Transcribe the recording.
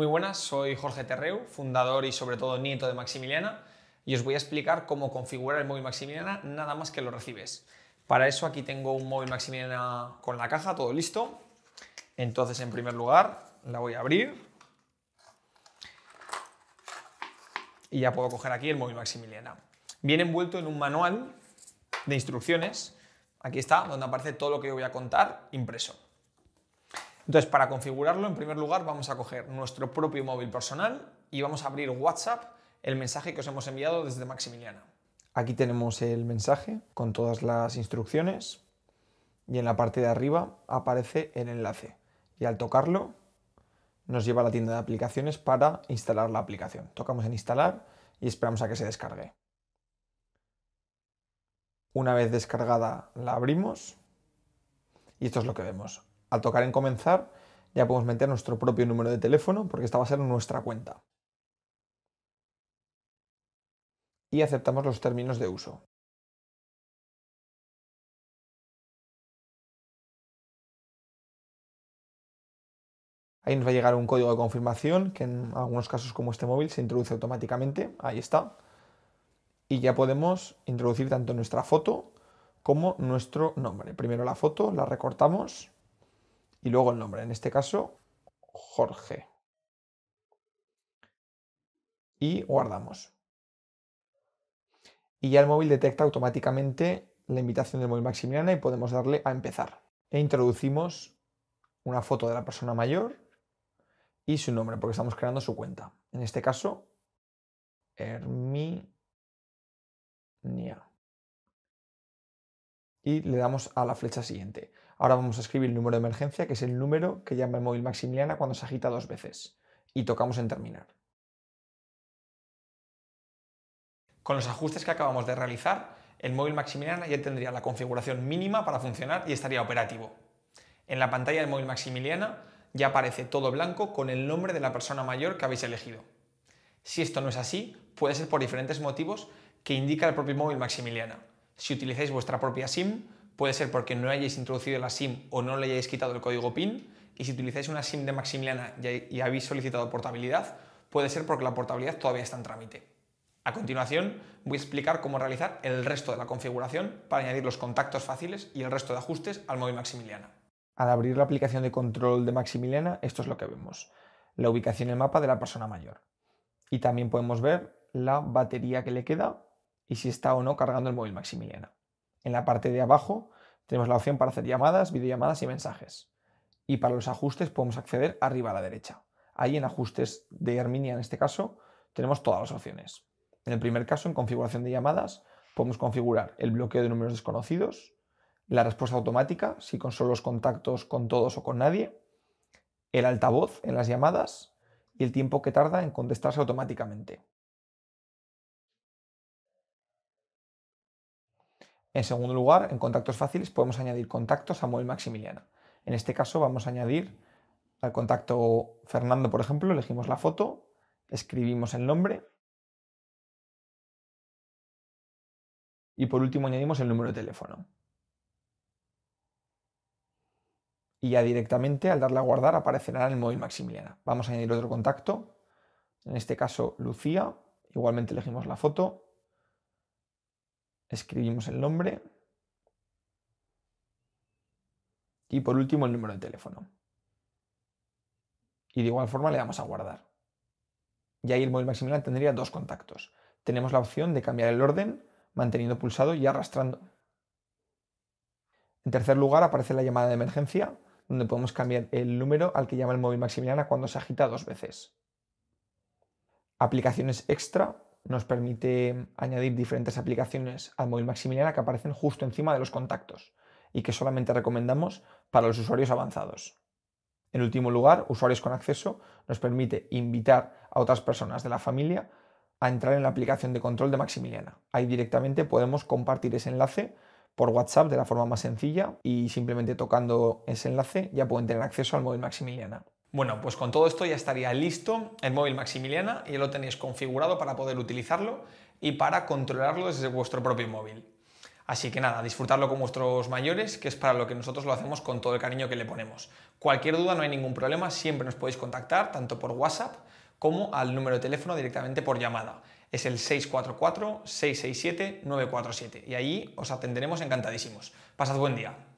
Muy buenas, soy Jorge Terreu, fundador y sobre todo nieto de Maximiliana, y os voy a explicar cómo configurar el móvil Maximiliana nada más que lo recibes. Para eso aquí tengo un móvil Maximiliana con la caja, todo listo. Entonces, en primer lugar, la voy a abrir. Y ya puedo coger aquí el móvil Maximiliana. Viene envuelto en un manual de instrucciones. Aquí está, donde aparece todo lo que voy a contar impreso. Entonces, para configurarlo, en primer lugar, vamos a coger nuestro propio móvil personal y vamos a abrir WhatsApp, el mensaje que os hemos enviado desde Maximiliana. Aquí tenemos el mensaje con todas las instrucciones y en la parte de arriba aparece el enlace. Y al tocarlo, nos lleva a la tienda de aplicaciones para instalar la aplicación. Tocamos en instalar y esperamos a que se descargue. Una vez descargada la abrimos y esto es lo que vemos. Al tocar en comenzar, ya podemos meter nuestro propio número de teléfono porque esta va a ser nuestra cuenta. Y aceptamos los términos de uso. Ahí nos va a llegar un código de confirmación que en algunos casos como este móvil se introduce automáticamente. Ahí está. Y ya podemos introducir tanto nuestra foto como nuestro nombre. Primero la foto, la recortamos y luego el nombre, en este caso Jorge. Y guardamos. Y ya el móvil detecta automáticamente la invitación del móvil Maximiliana y podemos darle a empezar. E introducimos una foto de la persona mayor y su nombre, porque estamos creando su cuenta. En este caso, Herminia. Y le damos a la flecha siguiente. Ahora vamos a escribir el número de emergencia, que es el número que llama el móvil Maximiliana cuando se agita dos veces. Y tocamos en terminar. Con los ajustes que acabamos de realizar, el móvil Maximiliana ya tendría la configuración mínima para funcionar y estaría operativo. En la pantalla del móvil Maximiliana ya aparece todo blanco con el nombre de la persona mayor que habéis elegido. Si esto no es así, puede ser por diferentes motivos que indica el propio móvil Maximiliana. Si utilizáis vuestra propia SIM, Puede ser porque no hayáis introducido la SIM o no le hayáis quitado el código PIN. Y si utilizáis una SIM de Maximiliana y habéis solicitado portabilidad, puede ser porque la portabilidad todavía está en trámite. A continuación, voy a explicar cómo realizar el resto de la configuración para añadir los contactos fáciles y el resto de ajustes al móvil Maximiliana. Al abrir la aplicación de control de Maximiliana, esto es lo que vemos. La ubicación en el mapa de la persona mayor. Y también podemos ver la batería que le queda y si está o no cargando el móvil Maximiliana. En la parte de abajo tenemos la opción para hacer llamadas, videollamadas y mensajes. Y para los ajustes podemos acceder arriba a la derecha. Ahí en ajustes de Herminia en este caso tenemos todas las opciones. En el primer caso, en configuración de llamadas, podemos configurar el bloqueo de números desconocidos, la respuesta automática, si con solo los contactos, con todos o con nadie, el altavoz en las llamadas y el tiempo que tarda en contestarse automáticamente. En segundo lugar, en contactos fáciles podemos añadir contactos a Móvil Maximiliana. En este caso vamos a añadir al contacto Fernando, por ejemplo, elegimos la foto, escribimos el nombre y por último añadimos el número de teléfono. Y ya directamente al darle a guardar aparecerá en el móvil Maximiliana. Vamos a añadir otro contacto, en este caso Lucía, igualmente elegimos la foto, escribimos el nombre y por último el número de teléfono. Y de igual forma le damos a guardar. Y ahí el móvil Maximiliano tendría dos contactos. Tenemos la opción de cambiar el orden manteniendo pulsado y arrastrando. En tercer lugar aparece la llamada de emergencia, donde podemos cambiar el número al que llama el móvil Maximiliana cuando se agita dos veces. Aplicaciones extra nos permite añadir diferentes aplicaciones al móvil Maximiliana que aparecen justo encima de los contactos y que solamente recomendamos para los usuarios avanzados. En último lugar, usuarios con acceso nos permite invitar a otras personas de la familia a entrar en la aplicación de control de Maximiliana. Ahí directamente podemos compartir ese enlace por WhatsApp de la forma más sencilla y simplemente tocando ese enlace ya pueden tener acceso al móvil Maximiliana. Bueno, pues con todo esto ya estaría listo el móvil Maximiliana y ya lo tenéis configurado para poder utilizarlo y para controlarlo desde vuestro propio móvil. Así que nada, disfrutarlo con vuestros mayores, que es para lo que nosotros lo hacemos con todo el cariño que le ponemos. Cualquier duda, no hay ningún problema, siempre nos podéis contactar, tanto por WhatsApp como al número de teléfono directamente por llamada. Es el 644-667-947 y ahí os atenderemos encantadísimos. Pasad buen día.